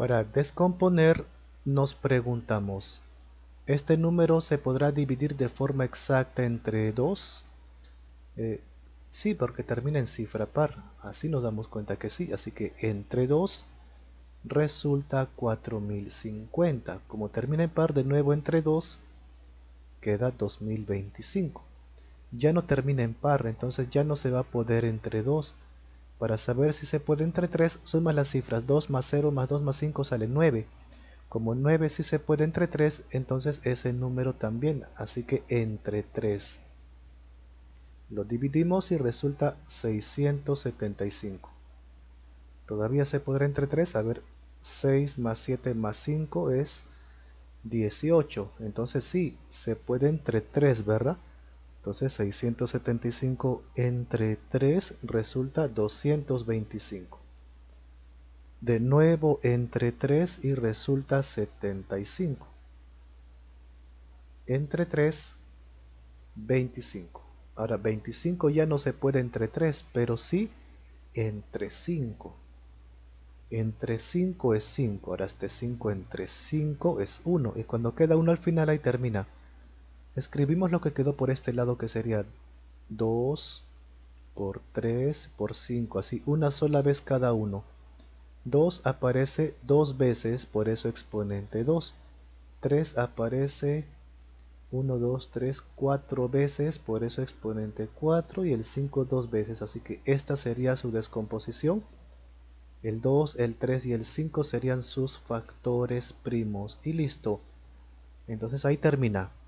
Para descomponer nos preguntamos, ¿este número se podrá dividir de forma exacta entre 2? Eh, sí, porque termina en cifra par, así nos damos cuenta que sí, así que entre 2 resulta 4050. Como termina en par de nuevo entre 2, queda 2025. Ya no termina en par, entonces ya no se va a poder entre 2 para saber si se puede entre 3, sumas las cifras 2 más 0 más 2 más 5 sale 9. Como 9 si se puede entre 3, entonces ese número también, así que entre 3. Lo dividimos y resulta 675. Todavía se podrá entre 3, a ver, 6 más 7 más 5 es 18. Entonces sí, se puede entre 3, ¿verdad? Entonces 675 entre 3 resulta 225. De nuevo entre 3 y resulta 75. Entre 3, 25. Ahora 25 ya no se puede entre 3, pero sí entre 5. Entre 5 es 5. Ahora este 5 entre 5 es 1. Y cuando queda 1 al final ahí termina. Escribimos lo que quedó por este lado que sería 2 por 3 por 5, así una sola vez cada uno. 2 aparece dos veces, por eso exponente 2. 3 aparece 1, 2, 3, 4 veces, por eso exponente 4 y el 5 dos veces, así que esta sería su descomposición. El 2, el 3 y el 5 serían sus factores primos y listo. Entonces ahí termina.